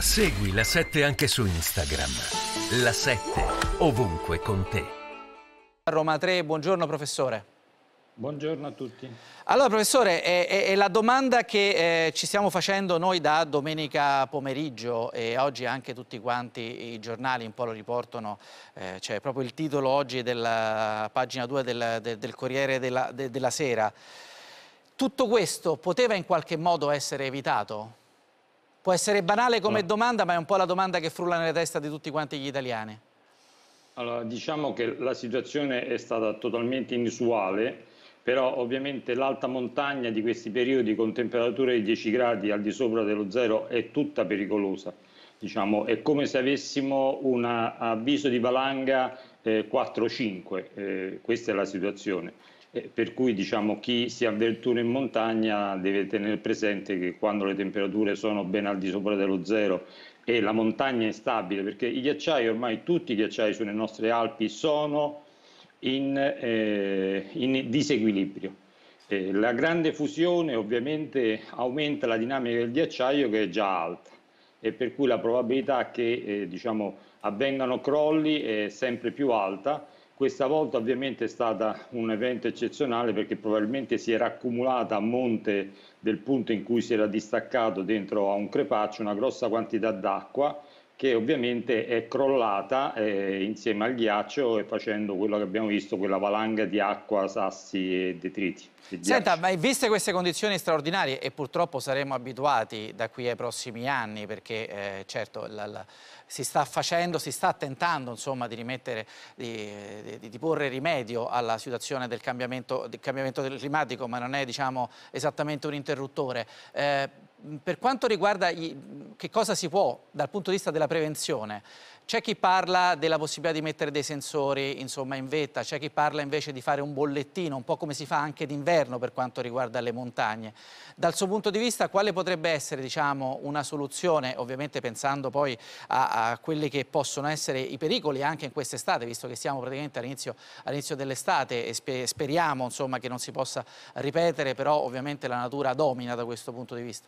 Segui la 7 anche su Instagram. La 7 ovunque con te. Roma 3, buongiorno professore. Buongiorno a tutti. Allora professore, è, è, è la domanda che eh, ci stiamo facendo noi da domenica pomeriggio e oggi anche tutti quanti i giornali un po' lo riportano, eh, cioè proprio il titolo oggi della pagina 2 del, del, del Corriere della, de, della Sera. Tutto questo poteva in qualche modo essere evitato? Può essere banale come allora. domanda, ma è un po' la domanda che frulla nella testa di tutti quanti gli italiani. Allora, diciamo che la situazione è stata totalmente inusuale, però ovviamente l'alta montagna di questi periodi con temperature di 10 gradi al di sopra dello zero è tutta pericolosa. Diciamo, è come se avessimo un eh, avviso di valanga eh, 4-5, eh, questa è la situazione. Eh, per cui diciamo, chi si avventura in montagna deve tenere presente che quando le temperature sono ben al di sopra dello zero e la montagna è stabile, perché i ghiacciai, ormai tutti i ghiacciai sulle nostre Alpi sono in, eh, in disequilibrio. Eh, la grande fusione ovviamente aumenta la dinamica del ghiacciaio che è già alta e per cui la probabilità che eh, diciamo, avvengano crolli eh, sempre più alta. Questa volta ovviamente è stato un evento eccezionale perché probabilmente si era accumulata a monte del punto in cui si era distaccato dentro a un crepaccio una grossa quantità d'acqua che ovviamente è crollata eh, insieme al ghiaccio e facendo quello che abbiamo visto, quella valanga di acqua, sassi e detriti. Senta, ghiaccio. ma viste queste condizioni straordinarie e purtroppo saremo abituati da qui ai prossimi anni perché eh, certo la, la, si sta facendo, si sta tentando insomma, di, rimettere, di, di, di porre rimedio alla situazione del cambiamento, del cambiamento, climatico ma non è diciamo, esattamente un interruttore. Eh, per quanto riguarda che cosa si può dal punto di vista della prevenzione, c'è chi parla della possibilità di mettere dei sensori insomma, in vetta, c'è chi parla invece di fare un bollettino, un po' come si fa anche d'inverno per quanto riguarda le montagne. Dal suo punto di vista quale potrebbe essere diciamo, una soluzione, ovviamente pensando poi a, a, quelli che possono essere i pericoli anche in quest'estate, visto che siamo praticamente all'inizio, all dell'estate e speriamo insomma, che non si possa ripetere, però ovviamente la natura domina da questo punto di vista.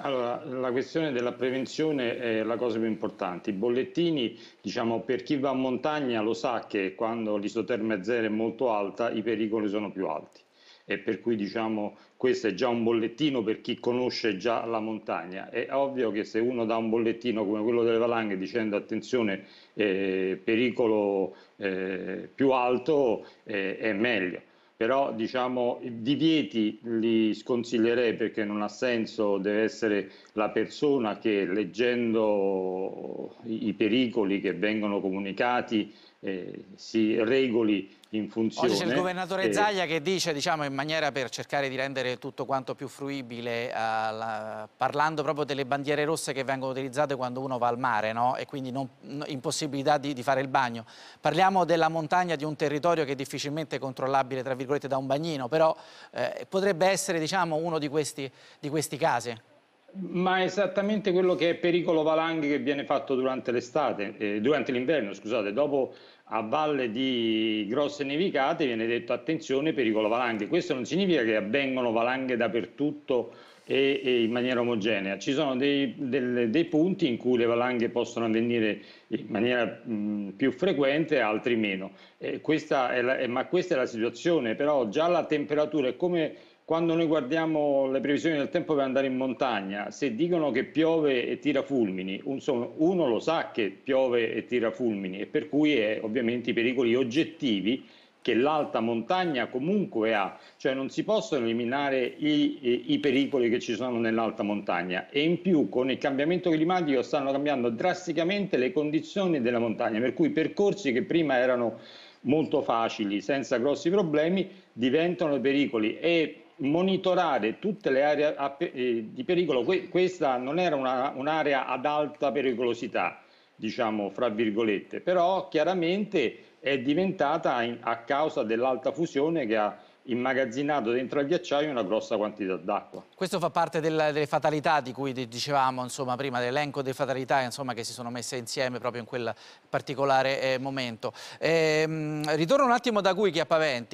Allora, la questione della prevenzione è la cosa più importante. I bollettini, diciamo, per chi va in montagna lo sa che quando l'isotermia zero è molto alta i pericoli sono più alti e per cui diciamo questo è già un bollettino per chi conosce già la montagna. È ovvio che se uno dà un bollettino come quello delle valanghe dicendo attenzione eh, pericolo eh, più alto eh, è meglio però diciamo divieti li sconsiglierei perché non ha senso, deve essere la persona che leggendo i pericoli che vengono comunicati eh, si regoli in funzione. Oggi c'è il governatore eh, Zaia che dice, diciamo, in maniera per cercare di rendere tutto quanto più fruibile, alla, parlando proprio delle bandiere rosse che vengono utilizzate quando uno va al mare, no? E quindi non, impossibilità di, di, fare il bagno. Parliamo della montagna di un territorio che è difficilmente controllabile, tra virgolette, da un bagnino, però eh, potrebbe essere, diciamo, uno di questi, di questi casi. Ma è esattamente quello che è pericolo valanghe che viene fatto durante l'estate, eh, durante l'inverno, scusate, dopo a valle di grosse nevicate viene detto attenzione pericolo valanghe. Questo non significa che avvengono valanghe dappertutto e, e in maniera omogenea. Ci sono dei, del, dei, punti in cui le valanghe possono avvenire in maniera mh, più frequente, altri meno. Eh, questa la, eh, ma questa è la situazione, però già la temperatura è come quando noi guardiamo le previsioni del tempo per andare in montagna, se dicono che piove e tira fulmini, insomma, uno lo sa che piove e tira fulmini e per cui è ovviamente i pericoli oggettivi che l'alta montagna comunque ha, cioè non si possono eliminare i, i pericoli che ci sono nell'alta montagna e in più con il cambiamento climatico stanno cambiando drasticamente le condizioni della montagna, per cui percorsi che prima erano molto facili, senza grossi problemi, diventano pericoli e monitorare tutte le aree a, eh, di pericolo, que questa non era un'area un ad alta pericolosità, diciamo fra virgolette, però chiaramente è diventata in, a causa dell'alta fusione che ha immagazzinato dentro al ghiacciaio una grossa quantità d'acqua. Questo fa parte del, delle fatalità di cui dicevamo insomma, prima, dell'elenco delle fatalità insomma, che si sono messe insieme proprio in quel particolare eh, momento. Ehm, ritorno un attimo da Guichi a Paventi.